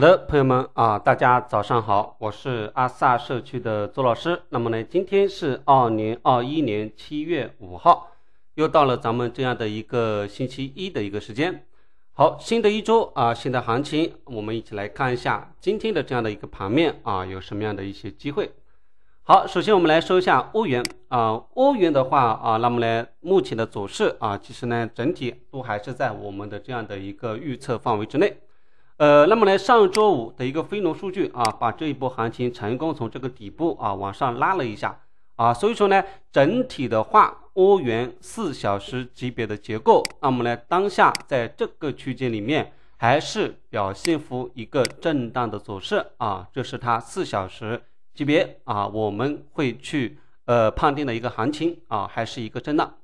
好的朋友们啊，大家早上好，我是阿萨社区的周老师。那么呢，今天是二零二一年七月五号，又到了咱们这样的一个星期一的一个时间。好，新的一周啊，新的行情，我们一起来看一下今天的这样的一个盘面啊，有什么样的一些机会。好，首先我们来说一下欧元啊，欧元的话啊，那么呢，目前的走势啊，其实呢，整体都还是在我们的这样的一个预测范围之内。呃，那么呢，上周五的一个非农数据啊，把这一波行情成功从这个底部啊往上拉了一下啊，所以说呢，整体的话，欧元四小时级别的结构，那么呢，当下在这个区间里面还是表现出一个震荡的走势啊，这是它四小时级别啊，我们会去呃判定的一个行情啊，还是一个震荡。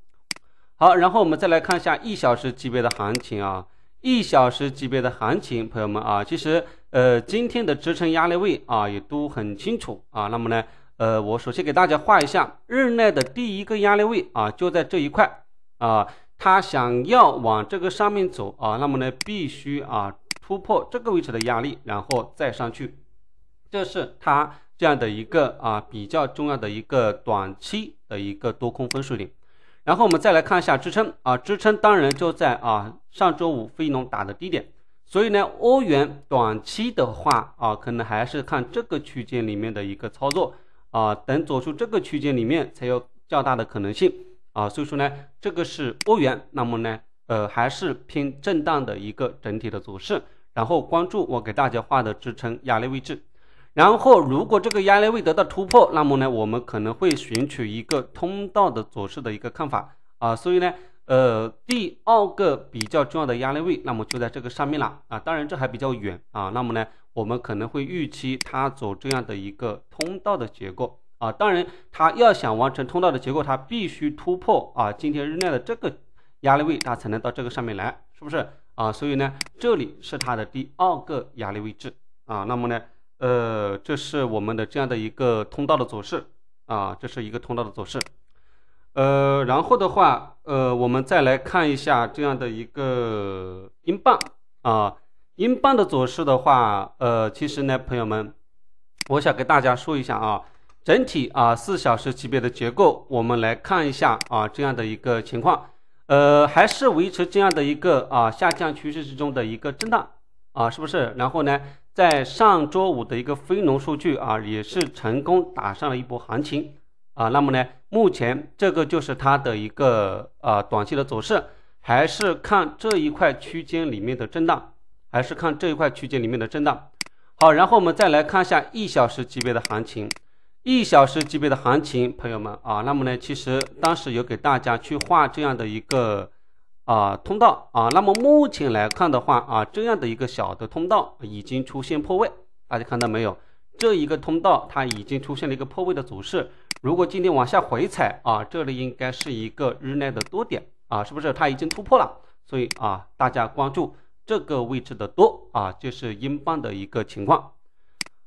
好，然后我们再来看一下一小时级别的行情啊。一小时级别的行情，朋友们啊，其实呃今天的支撑压力位啊也都很清楚啊。那么呢，呃我首先给大家画一下日内的第一个压力位啊，就在这一块啊。它想要往这个上面走啊，那么呢必须啊突破这个位置的压力，然后再上去，这是它这样的一个啊比较重要的一个短期的一个多空分水岭。然后我们再来看一下支撑啊，支撑当然就在啊上周五非农打的低点，所以呢欧元短期的话啊，可能还是看这个区间里面的一个操作啊，等走出这个区间里面才有较大的可能性啊，所以说呢这个是欧元，那么呢呃还是偏震荡的一个整体的走势，然后关注我给大家画的支撑压力位置。然后，如果这个压力位得到突破，那么呢，我们可能会选取一个通道的走势的一个看法啊。所以呢，呃，第二个比较重要的压力位，那么就在这个上面了啊。当然，这还比较远啊。那么呢，我们可能会预期它走这样的一个通道的结构啊。当然，它要想完成通道的结构，它必须突破啊。今天日内的这个压力位，它才能到这个上面来，是不是啊？所以呢，这里是它的第二个压力位置啊。那么呢？呃，这是我们的这样的一个通道的走势啊，这是一个通道的走势。呃，然后的话，呃，我们再来看一下这样的一个英镑啊，英镑的走势的话，呃，其实呢，朋友们，我想给大家说一下啊，整体啊四小时级别的结构，我们来看一下啊这样的一个情况，呃，还是维持这样的一个啊下降趋势之中的一个震荡啊，是不是？然后呢？在上周五的一个非农数据啊，也是成功打上了一波行情啊。那么呢，目前这个就是它的一个啊短期的走势，还是看这一块区间里面的震荡，还是看这一块区间里面的震荡。好，然后我们再来看一下一小时级别的行情，一小时级别的行情，朋友们啊，那么呢，其实当时有给大家去画这样的一个。啊，通道啊，那么目前来看的话啊，这样的一个小的通道已经出现破位，大家看到没有？这一个通道它已经出现了一个破位的走势。如果今天往下回踩啊，这里应该是一个日内的多点啊，是不是？它已经突破了，所以啊，大家关注这个位置的多啊，就是英镑的一个情况。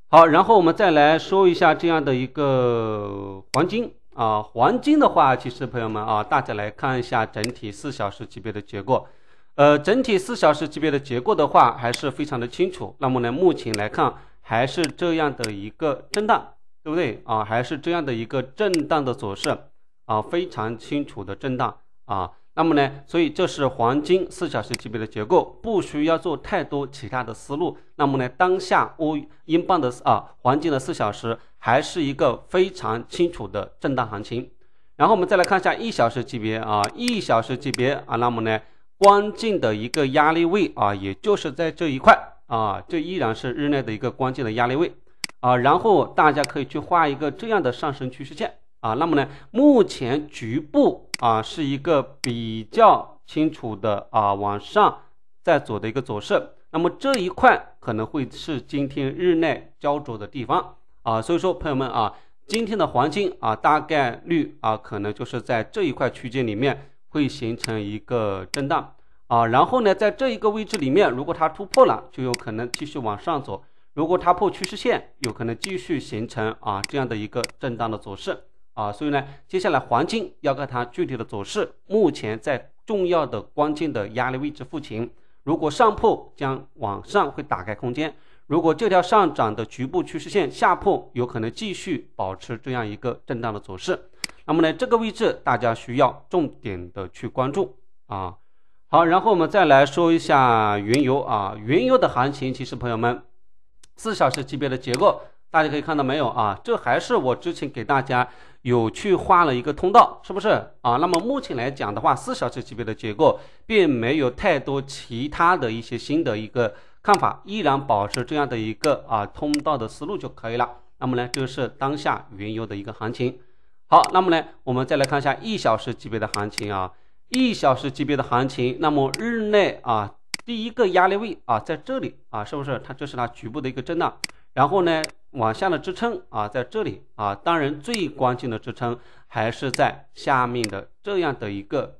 好，然后我们再来说一下这样的一个黄金。啊，黄金的话，其实朋友们啊，大家来看一下整体四小时级别的结构。呃，整体四小时级别的结构的话，还是非常的清楚。那么呢，目前来看还是这样的一个震荡，对不对啊？还是这样的一个震荡的走势啊，非常清楚的震荡啊。那么呢，所以这是黄金四小时级别的结构，不需要做太多其他的思路。那么呢，当下欧英镑的啊，黄金的四小时还是一个非常清楚的震荡行情。然后我们再来看一下一小时级别啊，一小时级别啊，那么呢，关键的一个压力位啊，也就是在这一块啊，这依然是日内的一个关键的压力位啊。然后大家可以去画一个这样的上升趋势线啊。那么呢，目前局部。啊，是一个比较清楚的啊，往上在走的一个走势。那么这一块可能会是今天日内焦灼的地方啊，所以说朋友们啊，今天的黄金啊，大概率啊，可能就是在这一块区间里面会形成一个震荡啊。然后呢，在这一个位置里面，如果它突破了，就有可能继续往上走；如果它破趋势线，有可能继续形成啊这样的一个震荡的走势。啊，所以呢，接下来黄金要看它具体的走势。目前在重要的关键的压力位置附近，如果上破，将往上会打开空间；如果这条上涨的局部趋势线下破，有可能继续保持这样一个震荡的走势。那么呢，这个位置大家需要重点的去关注啊。好，然后我们再来说一下原油啊，原油的行情其实朋友们，四小时级别的结构。大家可以看到没有啊？这还是我之前给大家有去画了一个通道，是不是啊？那么目前来讲的话，四小时级别的结构并没有太多其他的一些新的一个看法，依然保持这样的一个啊通道的思路就可以了。那么呢，个是当下原油的一个行情。好，那么呢，我们再来看一下一小时级别的行情啊，一小时级别的行情，那么日内啊，第一个压力位啊在这里啊，是不是？它这是它局部的一个震荡。然后呢，往下的支撑啊，在这里啊，当然最关键的支撑还是在下面的这样的一个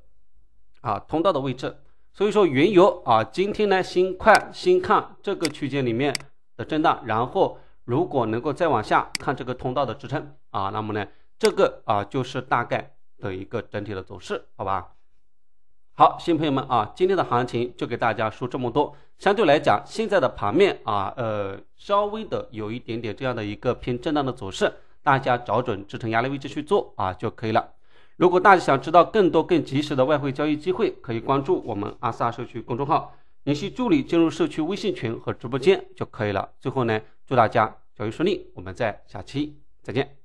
啊通道的位置。所以说原油啊，今天呢先看先看这个区间里面的震荡，然后如果能够再往下看这个通道的支撑啊，那么呢，这个啊就是大概的一个整体的走势，好吧？好，新朋友们啊，今天的行情就给大家说这么多。相对来讲，现在的盘面啊，呃，稍微的有一点点这样的一个偏震荡的走势，大家找准支撑压力位置去做啊就可以了。如果大家想知道更多更及时的外汇交易机会，可以关注我们阿萨社区公众号，联系助理进入社区微信群和直播间就可以了。最后呢，祝大家交易顺利，我们再下期再见。